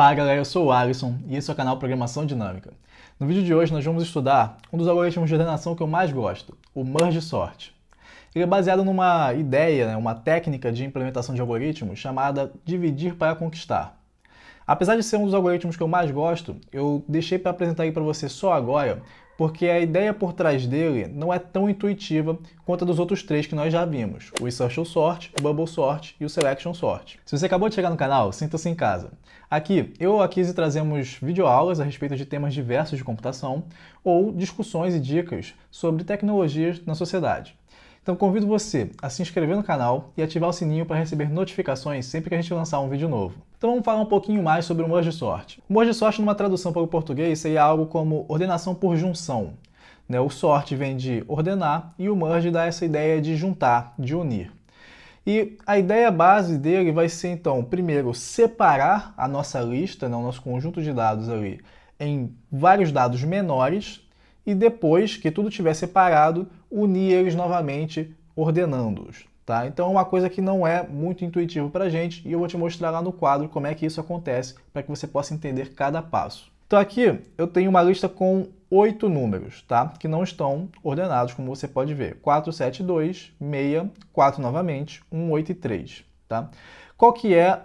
Fala galera, eu sou o Alisson e esse é o canal Programação Dinâmica. No vídeo de hoje nós vamos estudar um dos algoritmos de ordenação que eu mais gosto, o Merge Sort. Ele é baseado numa ideia, né, uma técnica de implementação de algoritmos chamada dividir para conquistar. Apesar de ser um dos algoritmos que eu mais gosto, eu deixei para apresentar aí para você só agora porque a ideia por trás dele não é tão intuitiva quanto a dos outros três que nós já vimos, o Essential Sort, o Bubble Sort e o Selection Sort. Se você acabou de chegar no canal, sinta-se em casa. Aqui, eu ou a Kizzy trazemos videoaulas a respeito de temas diversos de computação ou discussões e dicas sobre tecnologias na sociedade. Então convido você a se inscrever no canal e ativar o sininho para receber notificações sempre que a gente lançar um vídeo novo. Então vamos falar um pouquinho mais sobre o humor de sorte. O humor de sorte, numa tradução para o português, seria algo como ordenação por junção. Né? O sorte vem de ordenar e o merge dá essa ideia de juntar, de unir. E a ideia base dele vai ser, então, primeiro, separar a nossa lista, né, o nosso conjunto de dados ali, em vários dados menores, e depois que tudo tiver separado, unir eles novamente ordenando-os. Tá? Então é uma coisa que não é muito intuitivo para a gente e eu vou te mostrar lá no quadro como é que isso acontece para que você possa entender cada passo. Então aqui eu tenho uma lista com oito números, tá? Que não estão ordenados, como você pode ver. 4, 7, 2, 6, 4 novamente, 1, 8 e 3, tá? Qual que é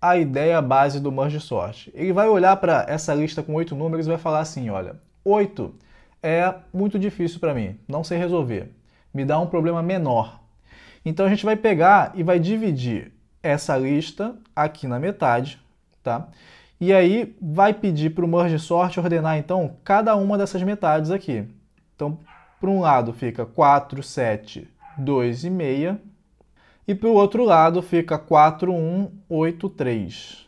a ideia base do merge sort? Ele vai olhar para essa lista com oito números e vai falar assim, olha, 8 é muito difícil para mim, não sei resolver. Me dá um problema menor. Então a gente vai pegar e vai dividir essa lista aqui na metade, tá? E aí vai pedir para o merge sort ordenar então cada uma dessas metades aqui. Então, para um lado fica 4, 7, 2 e meia, e para o outro lado fica 4, 1, 8, 3.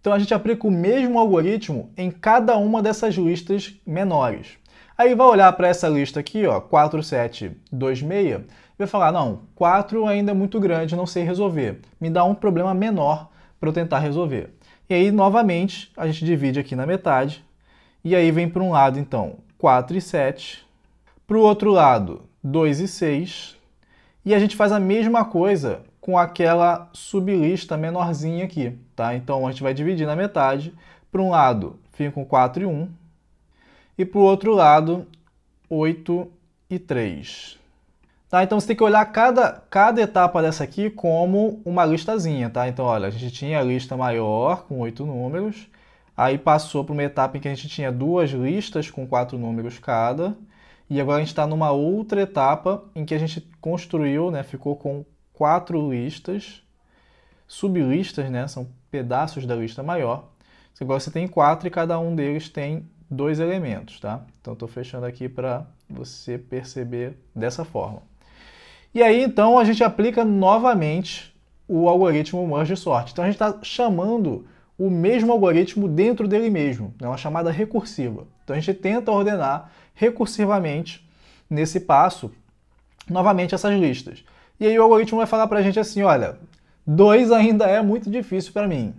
Então a gente aplica o mesmo algoritmo em cada uma dessas listas menores. Aí vai olhar para essa lista aqui, ó, 6, e vai falar, não, 4 ainda é muito grande, não sei resolver. Me dá um problema menor para eu tentar resolver. E aí, novamente, a gente divide aqui na metade, e aí vem para um lado, então, 4 e 7, para o outro lado, 2 e 6, e a gente faz a mesma coisa com aquela sublista menorzinha aqui, tá? Então, a gente vai dividir na metade, para um lado, fica com 4 e 1, e para o outro lado, 8 e 3. Tá? Então você tem que olhar cada, cada etapa dessa aqui como uma listazinha. Tá? Então, olha, a gente tinha a lista maior com 8 números, aí passou para uma etapa em que a gente tinha duas listas com 4 números cada, e agora a gente está numa outra etapa em que a gente construiu, né, ficou com quatro listas, sublistas, né, são pedaços da lista maior. Agora você tem quatro e cada um deles tem dois elementos, tá? Então estou fechando aqui para você perceber dessa forma. E aí então a gente aplica novamente o algoritmo merge sort. Então a gente está chamando o mesmo algoritmo dentro dele mesmo, é né? uma chamada recursiva. Então a gente tenta ordenar recursivamente nesse passo novamente essas listas. E aí o algoritmo vai falar para a gente assim, olha, 2 ainda é muito difícil para mim.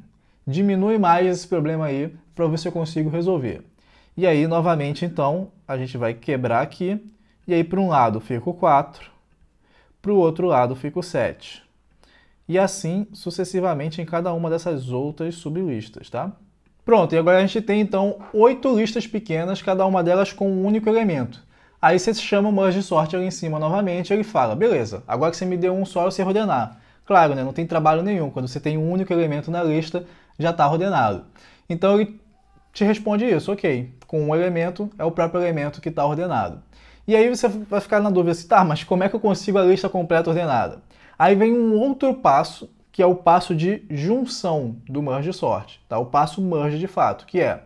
Diminui mais esse problema aí para ver se eu consigo resolver. E aí, novamente, então, a gente vai quebrar aqui. E aí, para um lado fica o 4, para o outro lado fica o 7. E assim sucessivamente em cada uma dessas outras sublistas, tá? Pronto, e agora a gente tem então oito listas pequenas, cada uma delas com um único elemento. Aí você chama o merge sort ali em cima novamente, ele fala, beleza, agora que você me deu um só, eu sei ordenar. Claro, né, não tem trabalho nenhum, quando você tem um único elemento na lista, já está ordenado. Então ele te responde isso, ok. Com um elemento é o próprio elemento que está ordenado. E aí você vai ficar na dúvida assim, tá, mas como é que eu consigo a lista completa ordenada? Aí vem um outro passo, que é o passo de junção do merge sort, tá? O passo merge de fato, que é,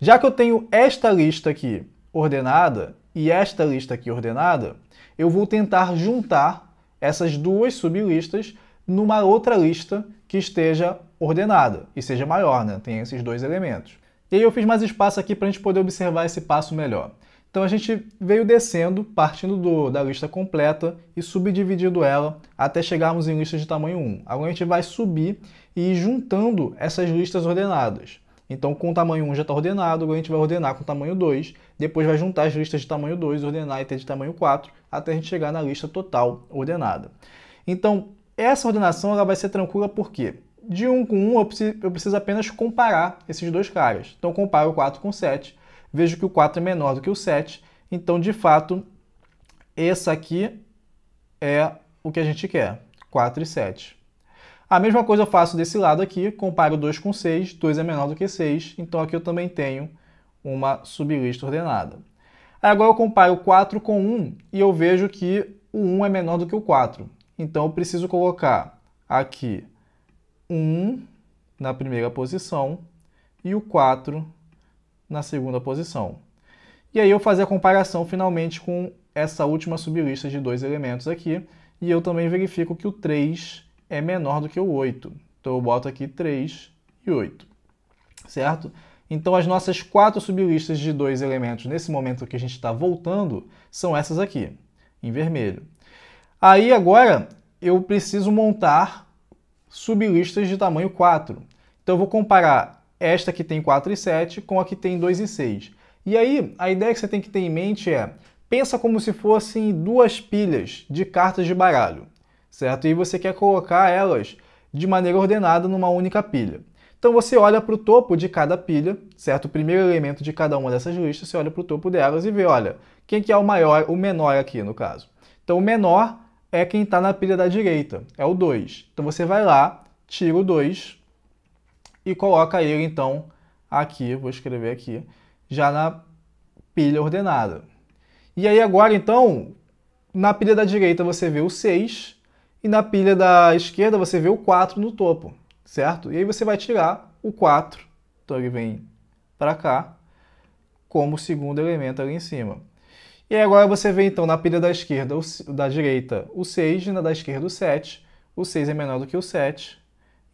já que eu tenho esta lista aqui ordenada e esta lista aqui ordenada, eu vou tentar juntar essas duas sublistas numa outra lista que esteja ordenada e seja maior, né? Tem esses dois elementos. E aí eu fiz mais espaço aqui para a gente poder observar esse passo melhor. Então a gente veio descendo, partindo do, da lista completa e subdividindo ela até chegarmos em listas de tamanho 1. Agora a gente vai subir e ir juntando essas listas ordenadas. Então com o tamanho 1 já está ordenado, agora a gente vai ordenar com o tamanho 2, depois vai juntar as listas de tamanho 2, ordenar e ter de tamanho 4, até a gente chegar na lista total ordenada. Então essa ordenação ela vai ser tranquila por quê? de 1 um com 1 um, eu, preciso, apenas comparar esses dois caras. Então, eu comparo o 4 com o 7, vejo que o 4 é menor do que o 7, então, de fato, esse aqui é o que a gente quer, 4 e 7. A mesma coisa eu faço desse lado aqui, comparo 2 com 6, 2 é menor do que 6, então aqui eu também tenho uma sublista ordenada. Agora eu comparo 4 com 1 e eu vejo que o 1 é menor do que o 4. Então eu preciso colocar aqui 1 na primeira posição e o 4 na segunda posição. E aí eu fazer a comparação finalmente com essa última sublista de dois elementos aqui, e eu também verifico que o 3 é menor do que o 8. Então eu boto aqui 3 e 8, certo? Então as nossas quatro sublistas de dois elementos nesse momento que a gente está voltando são essas aqui, em vermelho. Aí agora eu preciso montar sublistas de tamanho 4. Então eu vou comparar esta que tem 4 e 7 com a que tem 2 e 6. E aí, a ideia que você tem que ter em mente é, pensa como se fossem duas pilhas de cartas de baralho, certo? E você quer colocar elas de maneira ordenada numa única pilha. Então você olha para o topo de cada pilha, certo? O primeiro elemento de cada uma dessas listas, você olha para o topo delas e vê, olha, quem que é o maior, o menor aqui no caso. Então o menor é quem está na pilha da direita, é o 2. Então você vai lá, tira o 2 e coloca ele então aqui, vou escrever aqui, já na pilha ordenada. E aí agora então, na pilha da direita você vê o 6 e na pilha da esquerda você vê o 4 no topo, certo? E aí você vai tirar o 4, então ele vem para cá, como segundo elemento ali em cima. E agora você vê então na pilha da esquerda, da direita, o 6, na da esquerda o 7. O 6 é menor do que o 7.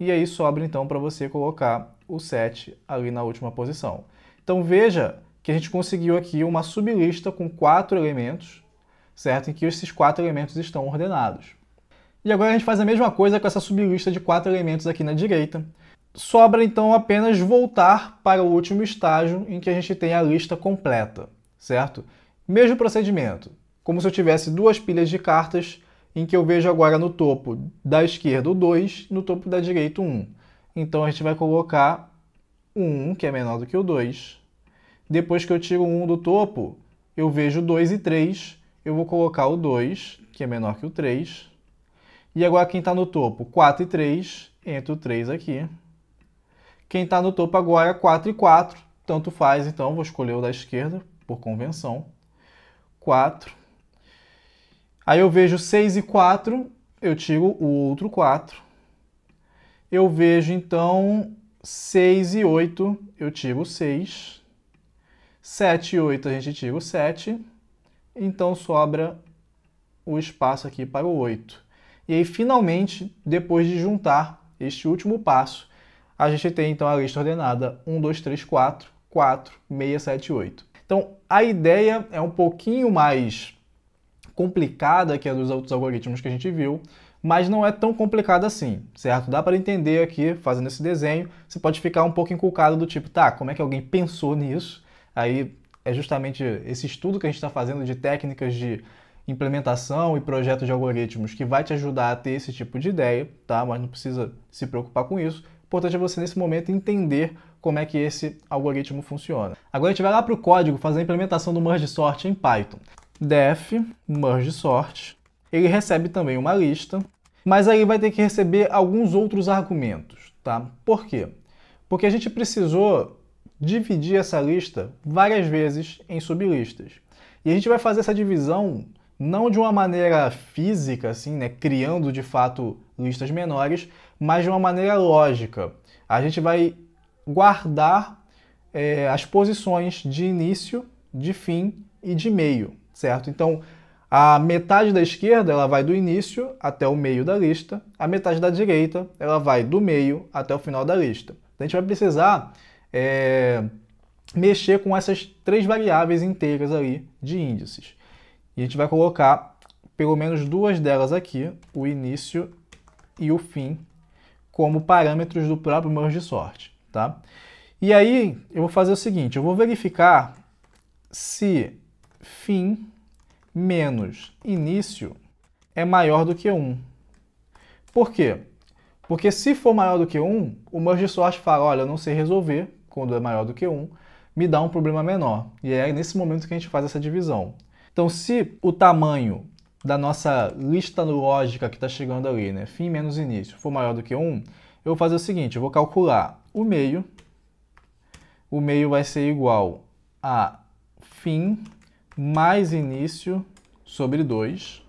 E aí sobra então para você colocar o 7 ali na última posição. Então veja que a gente conseguiu aqui uma sublista com quatro elementos, certo? Em que esses quatro elementos estão ordenados. E agora a gente faz a mesma coisa com essa sublista de quatro elementos aqui na direita. Sobra então apenas voltar para o último estágio em que a gente tem a lista completa, certo? Mesmo procedimento, como se eu tivesse duas pilhas de cartas em que eu vejo agora no topo da esquerda o 2, e no topo da direita o 1. Então a gente vai colocar o 1, que é menor do que o 2. Depois que eu tiro o 1 do topo, eu vejo 2 e 3, eu vou colocar o 2, que é menor que o 3. E agora quem está no topo, 4 e 3, entra o 3 aqui. Quem está no topo agora, 4 e 4, tanto faz, então vou escolher o da esquerda, por convenção. 4. Aí eu vejo 6 e 4, eu tiro o outro 4. Eu vejo então 6 e 8, eu tiro 6. 7 e 8 a gente tira o 7. Então sobra o espaço aqui para o 8. E aí finalmente, depois de juntar este último passo, a gente tem então a lista ordenada 1, 2, 3, 4, 4, 6, 7, 8. Então, a ideia é um pouquinho mais complicada que a dos outros algoritmos que a gente viu, mas não é tão complicada assim, certo? Dá para entender aqui, fazendo esse desenho, você pode ficar um pouco inculcado do tipo, tá, como é que alguém pensou nisso? Aí é justamente esse estudo que a gente está fazendo de técnicas de implementação e projetos de algoritmos que vai te ajudar a ter esse tipo de ideia, tá? Mas não precisa se preocupar com isso. O importante é você, nesse momento, entender como é que esse algoritmo funciona. Agora a gente vai lá para o código fazer a implementação do merge sort em Python. def merge sort, ele recebe também uma lista, mas aí vai ter que receber alguns outros argumentos, tá? Por quê? Porque a gente precisou dividir essa lista várias vezes em sublistas. E a gente vai fazer essa divisão não de uma maneira física, assim, né, criando de fato listas menores, mas de uma maneira lógica. A gente vai guardar é, as posições de início, de fim e de meio, certo? Então, a metade da esquerda ela vai do início até o meio da lista, a metade da direita ela vai do meio até o final da lista. Então, a gente vai precisar é, mexer com essas três variáveis inteiras ali de índices. E a gente vai colocar pelo menos duas delas aqui, o início e o fim, como parâmetros do próprio merge sort tá? E aí eu vou fazer o seguinte, eu vou verificar se fim menos início é maior do que 1. Por quê? Porque se for maior do que 1, o merge sort fala, olha, eu não sei resolver quando é maior do que 1, me dá um problema menor. E é nesse momento que a gente faz essa divisão. Então, se o tamanho da nossa lista lógica que está chegando ali, né, fim menos início, for maior do que 1, eu vou fazer o seguinte, eu vou calcular o meio. O meio vai ser igual a fim mais início sobre 2.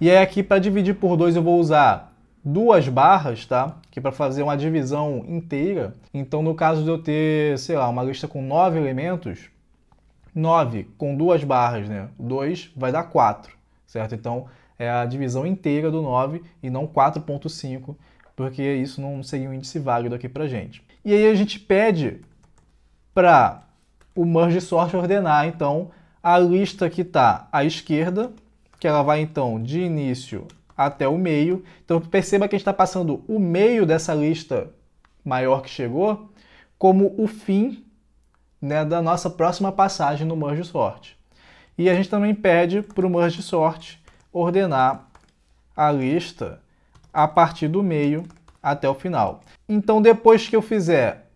E aí aqui para dividir por 2 eu vou usar duas barras, tá? Que é para fazer uma divisão inteira. Então no caso de eu ter, sei lá, uma lista com 9 elementos, 9 com duas barras, né? 2 vai dar 4, certo? Então é a divisão inteira do 9 e não 4.5 porque isso não seria um índice válido aqui para gente. E aí a gente pede para o merge sort ordenar, então, a lista que está à esquerda, que ela vai, então, de início até o meio. Então, perceba que a gente está passando o meio dessa lista maior que chegou como o fim né, da nossa próxima passagem no merge sort. E a gente também pede para o merge sort ordenar a lista a partir do meio até o final. Então, depois que eu fizer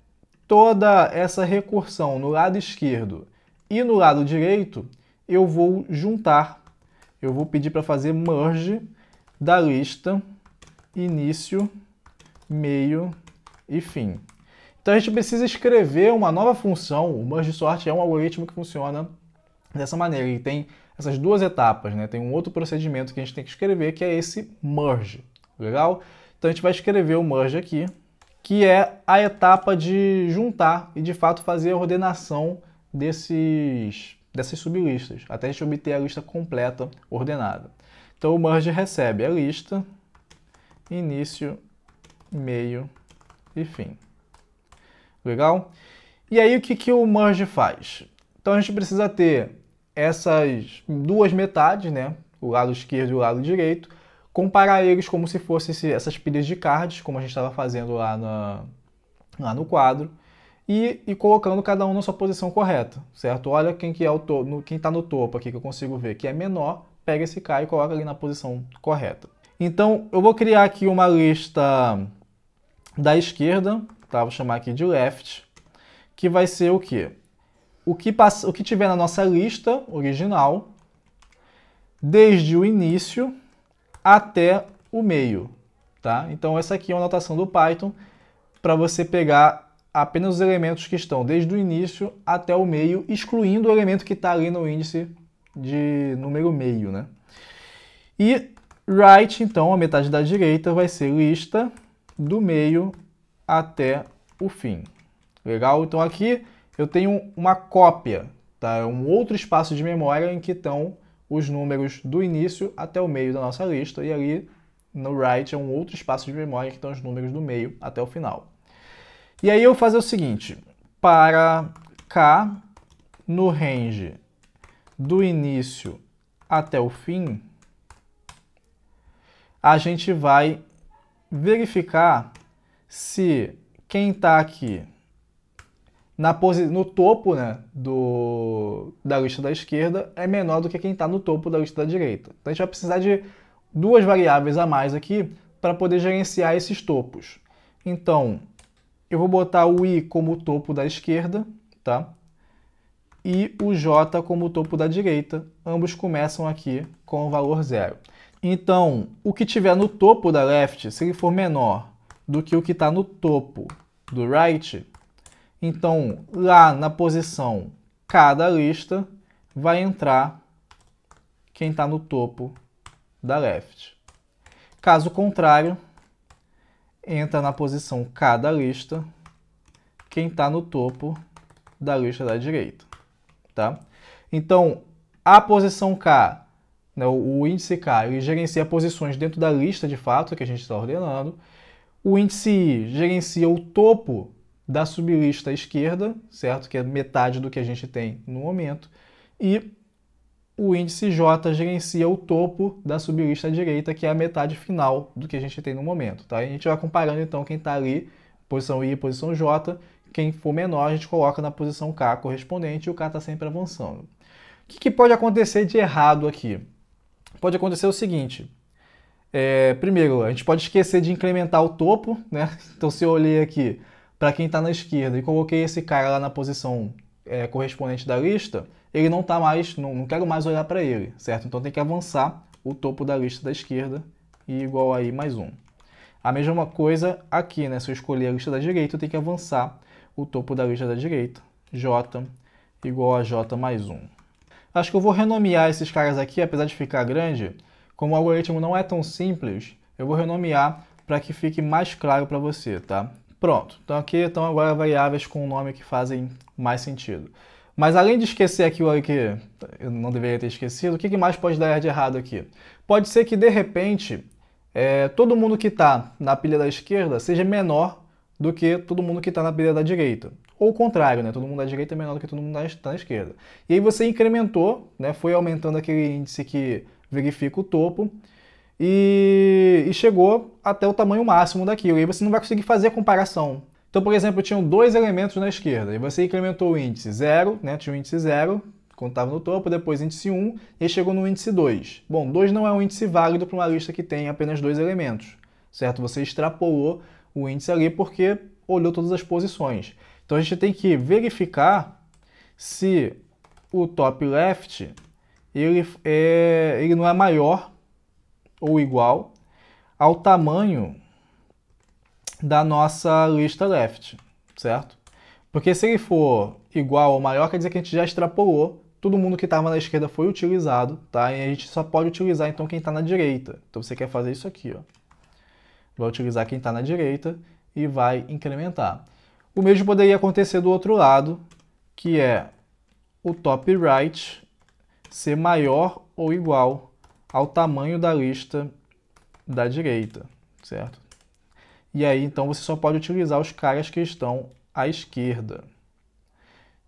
toda essa recursão no lado esquerdo e no lado direito, eu vou juntar, eu vou pedir para fazer merge da lista início, meio e fim. Então a gente precisa escrever uma nova função, o merge sort é um algoritmo que funciona dessa maneira, ele tem essas duas etapas, né? tem um outro procedimento que a gente tem que escrever que é esse merge legal? Então a gente vai escrever o merge aqui, que é a etapa de juntar e de fato fazer a ordenação desses, dessas sublistas, até a gente obter a lista completa ordenada. Então o merge recebe a lista, início, meio e fim. Legal? E aí o que, que o merge faz? Então a gente precisa ter essas duas metades, né? o lado esquerdo e o lado direito, comparar eles como se fossem essas pilhas de cards, como a gente estava fazendo lá, na, lá no quadro, e, e, colocando cada um na sua posição correta, certo? Olha quem que é o to no, quem está no topo aqui que eu consigo ver que é menor, pega esse cara e coloca ali na posição correta. Então eu vou criar aqui uma lista da esquerda, tá? Vou chamar aqui de left, que vai ser o quê? O que, passa, o que tiver na nossa lista original, desde o início até o meio, tá? Então essa aqui é uma notação do Python para você pegar apenas os elementos que estão desde o início até o meio, excluindo o elemento que está ali no índice de número meio, né? E right, então, a metade da direita vai ser lista do meio até o fim. Legal? Então aqui eu tenho uma cópia, tá? É um outro espaço de memória em que estão os números do início até o meio da nossa lista, e ali no write é um outro espaço de memória que estão os números do meio até o final. E aí eu vou fazer o seguinte, para k no range do início até o fim, a gente vai verificar se quem está aqui na posi no topo né, do, da lista da esquerda é menor do que quem está no topo da lista da direita. Então a gente vai precisar de duas variáveis a mais aqui para poder gerenciar esses topos. Então, eu vou botar o i como topo da esquerda, tá? E o j como topo da direita. Ambos começam aqui com o valor zero. Então, o que tiver no topo da left, se ele for menor do que o que está no topo do right, então, lá na posição cada lista vai entrar quem está no topo da left. Caso contrário, entra na posição cada lista quem está no topo da lista da direita. Tá? Então, a posição K, né, o índice K, ele gerencia posições dentro da lista de fato que a gente está ordenando. O índice I gerencia o topo da sublista esquerda, certo? Que é metade do que a gente tem no momento. E o índice J gerencia o topo da sublista direita, que é a metade final do que a gente tem no momento, tá? E a gente vai comparando então quem está ali, posição I e posição J. Quem for menor, a gente coloca na posição K correspondente e o K está sempre avançando. O que, que pode acontecer de errado aqui? Pode acontecer o seguinte, é, primeiro, a gente pode esquecer de incrementar o topo, né? Então, se eu olhei aqui, para quem está na esquerda e coloquei esse cara lá na posição é, correspondente da lista, ele não está mais, não, não quero mais olhar para ele, certo? Então tem que avançar o topo da lista da esquerda e igual aí mais um. A mesma coisa aqui, né? Se eu escolher a lista da direita, eu tenho que avançar o topo da lista da direita, J igual a J mais um. Acho que eu vou renomear esses caras aqui, apesar de ficar grande, como o algoritmo não é tão simples, eu vou renomear para que fique mais claro para você, tá? Pronto, então aqui estão agora é variáveis com o nome que fazem mais sentido. Mas além de esquecer aqui o que eu não deveria ter esquecido, o que mais pode dar de errado aqui? Pode ser que de repente é, todo mundo que está na pilha da esquerda seja menor do que todo mundo que está na pilha da direita. Ou o contrário, né? todo mundo da direita é menor do que todo mundo da, da tá esquerda. E aí você incrementou, né? foi aumentando aquele índice que verifica o topo, e, e chegou até o tamanho máximo daquilo. E aí você não vai conseguir fazer a comparação. Então, por exemplo, tinham dois elementos na esquerda e você incrementou o índice 0, né? tinha o índice 0, quando estava no topo, depois índice 1 e chegou no índice 2. Bom, 2 não é um índice válido para uma lista que tem apenas dois elementos, certo? Você extrapolou o índice ali porque olhou todas as posições. Então a gente tem que verificar se o top left ele, é, ele não é maior ou igual ao tamanho da nossa lista left, certo? Porque se ele for igual ou maior, quer dizer que a gente já extrapolou, todo mundo que estava na esquerda foi utilizado, tá? E a gente só pode utilizar então quem está na direita. Então você quer fazer isso aqui, ó. Vai utilizar quem está na direita e vai incrementar. O mesmo poderia acontecer do outro lado, que é o top right ser maior ou igual ao tamanho da lista da direita, certo? E aí, então, você só pode utilizar os caras que estão à esquerda.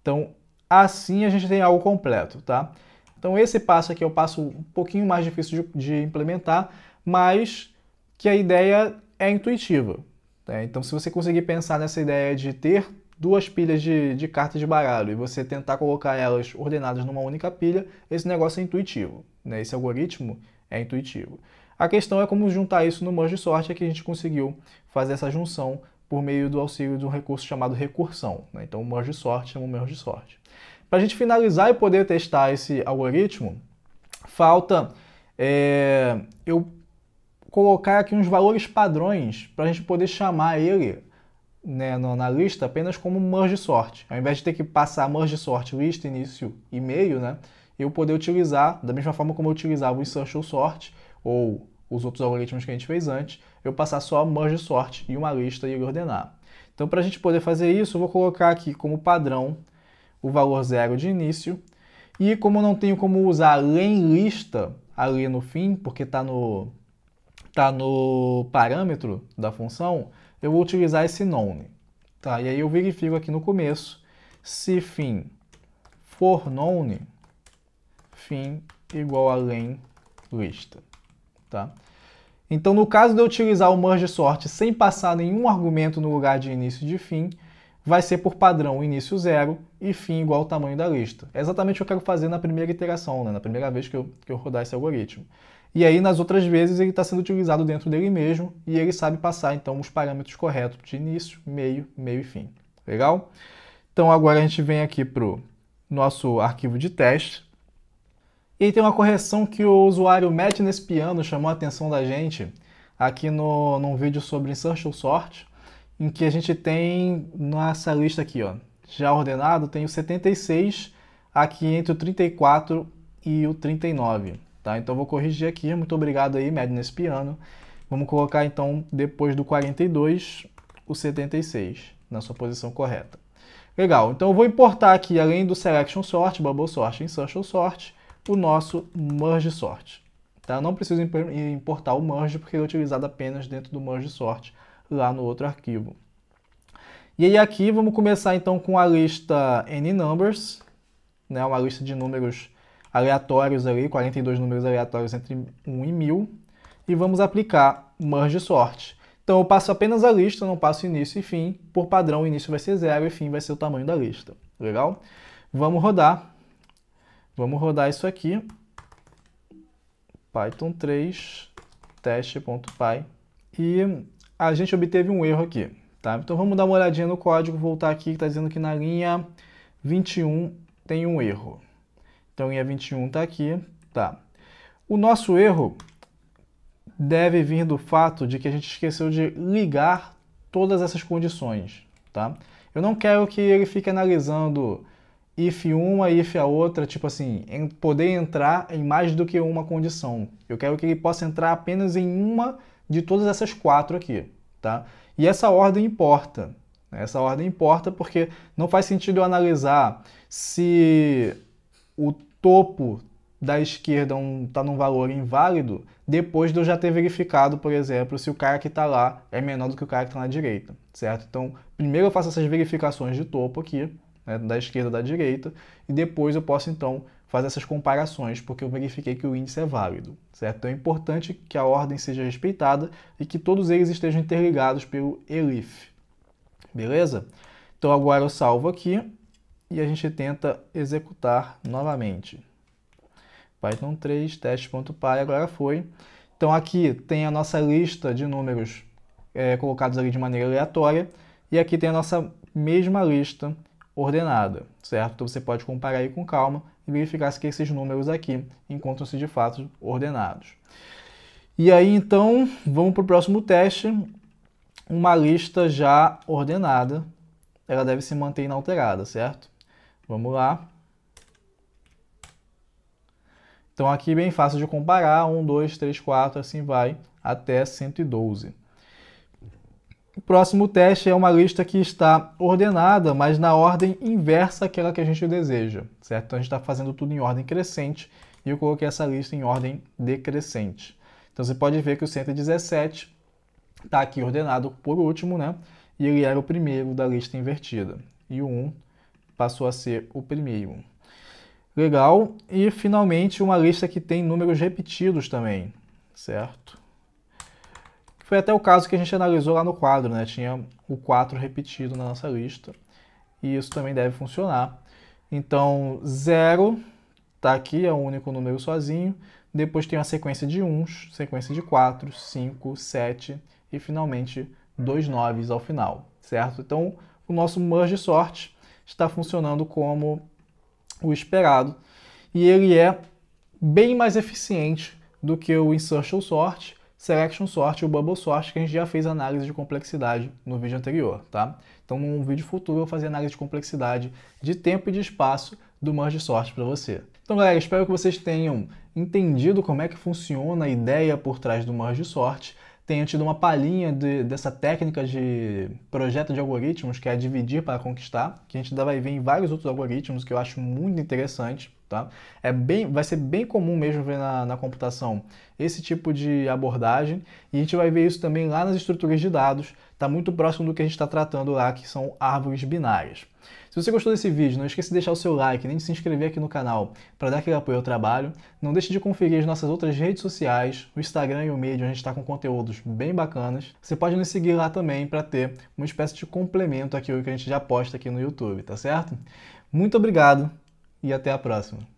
Então, assim a gente tem algo completo, tá? Então, esse passo aqui é o passo um pouquinho mais difícil de, de implementar, mas que a ideia é intuitiva. Né? Então, se você conseguir pensar nessa ideia de ter duas pilhas de, de cartas de baralho e você tentar colocar elas ordenadas numa única pilha, esse negócio é intuitivo. Né? Esse algoritmo é intuitivo. A questão é como juntar isso no Manjo de Sorte, é que a gente conseguiu fazer essa junção por meio do auxílio de um recurso chamado recursão. Né? Então, o Manjo de Sorte é um Manjo de Sorte. Para a gente finalizar e poder testar esse algoritmo, falta é, eu colocar aqui uns valores padrões para a gente poder chamar ele né, na lista apenas como merge sort. Ao invés de ter que passar merge sort, lista, início e meio, né, eu poder utilizar, da mesma forma como eu utilizava o insert ou sort, ou os outros algoritmos que a gente fez antes, eu passar só merge sort e uma lista e ordenar. Então, para a gente poder fazer isso, eu vou colocar aqui como padrão o valor zero de início. E como eu não tenho como usar além lista ali no fim, porque está no, tá no parâmetro da função, eu vou utilizar esse none. Tá? E aí eu verifico aqui no começo se fim for none, fim igual a len lista. Tá? Então, no caso de eu utilizar o merge sort sem passar nenhum argumento no lugar de início e de fim, vai ser por padrão início zero e fim igual ao tamanho da lista. É exatamente o que eu quero fazer na primeira iteração, né? na primeira vez que eu, que eu rodar esse algoritmo. E aí, nas outras vezes, ele está sendo utilizado dentro dele mesmo e ele sabe passar, então, os parâmetros corretos de início, meio, meio e fim. Legal? Então, agora a gente vem aqui para o nosso arquivo de teste. E tem uma correção que o usuário mete nesse piano, chamou a atenção da gente, aqui no, num vídeo sobre Insertion Sort, em que a gente tem nossa lista aqui, ó, já ordenado, tem o 76 aqui entre o 34 e o 39. Tá? Então vou corrigir aqui, muito obrigado aí, Madness Piano. Vamos colocar então, depois do 42, o 76 na sua posição correta. Legal, então eu vou importar aqui, além do Selection Sort, Bubble Sort e Insertion Sort, o nosso Merge Sort. Tá? Eu não preciso importar o Merge, porque ele é utilizado apenas dentro do Merge Sort, lá no outro arquivo. E aí aqui vamos começar então com a lista N numbers, né, uma lista de números aleatórios ali, 42 números aleatórios entre 1 e 1000, e vamos aplicar merge sort. Então eu passo apenas a lista, não passo início e fim. Por padrão, o início vai ser zero e fim vai ser o tamanho da lista. Legal? Vamos rodar. Vamos rodar isso aqui. Python 3 teste.py e a gente obteve um erro aqui, tá? Então vamos dar uma olhadinha no código, voltar aqui que está dizendo que na linha 21 tem um erro. Então, ia 21 está aqui. Tá. O nosso erro deve vir do fato de que a gente esqueceu de ligar todas essas condições, tá? Eu não quero que ele fique analisando if uma, if a outra, tipo assim, em poder entrar em mais do que uma condição. Eu quero que ele possa entrar apenas em uma de todas essas quatro aqui, tá? E essa ordem importa. Essa ordem importa porque não faz sentido eu analisar se o topo da esquerda está um, tá num valor inválido depois de eu já ter verificado, por exemplo, se o cara que está lá é menor do que o cara que está na direita, certo? Então, primeiro eu faço essas verificações de topo aqui, né, da esquerda da direita, e depois eu posso, então, fazer essas comparações, porque eu verifiquei que o índice é válido, certo? Então é importante que a ordem seja respeitada e que todos eles estejam interligados pelo ELIF, beleza? Então agora eu salvo aqui e a gente tenta executar novamente. Python 3, teste.py, agora foi. Então aqui tem a nossa lista de números é, colocados ali de maneira aleatória e aqui tem a nossa mesma lista ordenada, certo? Então você pode comparar aí com calma e verificar se esses números aqui encontram-se de fato ordenados. E aí então vamos para o próximo teste, uma lista já ordenada, ela deve se manter inalterada, certo? Vamos lá. Então aqui é bem fácil de comparar, 1, 2, 3, 4, assim vai até 112. O próximo teste é uma lista que está ordenada, mas na ordem inversa àquela que a gente deseja, certo? Então a gente está fazendo tudo em ordem crescente e eu coloquei essa lista em ordem decrescente. Então você pode ver que o 117 está aqui ordenado por último, né? E ele era o primeiro da lista invertida. E o 1 passou a ser o primeiro. Legal. E finalmente uma lista que tem números repetidos também, certo? Foi até o caso que a gente analisou lá no quadro, né? Tinha o 4 repetido na nossa lista. E isso também deve funcionar. Então, 0 está aqui, é o único número sozinho. Depois tem uma sequência de uns, sequência de 4, 5, 7 e finalmente dois noves ao final, certo? Então, o nosso merge sort está funcionando como o esperado. E ele é bem mais eficiente do que o Insertion Sort, Selection Sort e o Bubble Sort, que a gente já fez análise de complexidade no vídeo anterior, tá? Então, num vídeo futuro, eu vou fazer análise de complexidade de tempo e de espaço do Merge Sort para você. Então, galera, espero que vocês tenham entendido como é que funciona a ideia por trás do Merge Sort tenha tido uma palhinha de, dessa técnica de projeto de algoritmos, que é dividir para conquistar, que a gente ainda vai ver em vários outros algoritmos que eu acho muito interessante. Tá? É bem, vai ser bem comum mesmo ver na, na computação esse tipo de abordagem, e a gente vai ver isso também lá nas estruturas de dados, está muito próximo do que a gente está tratando lá, que são árvores binárias. Se você gostou desse vídeo, não esqueça de deixar o seu like, nem de se inscrever aqui no canal para dar aquele apoio ao trabalho. Não deixe de conferir as nossas outras redes sociais, o Instagram e o Medium, a gente está com conteúdos bem bacanas. Você pode nos seguir lá também para ter uma espécie de complemento o que a gente já posta aqui no YouTube, tá certo? Muito obrigado e até a próxima.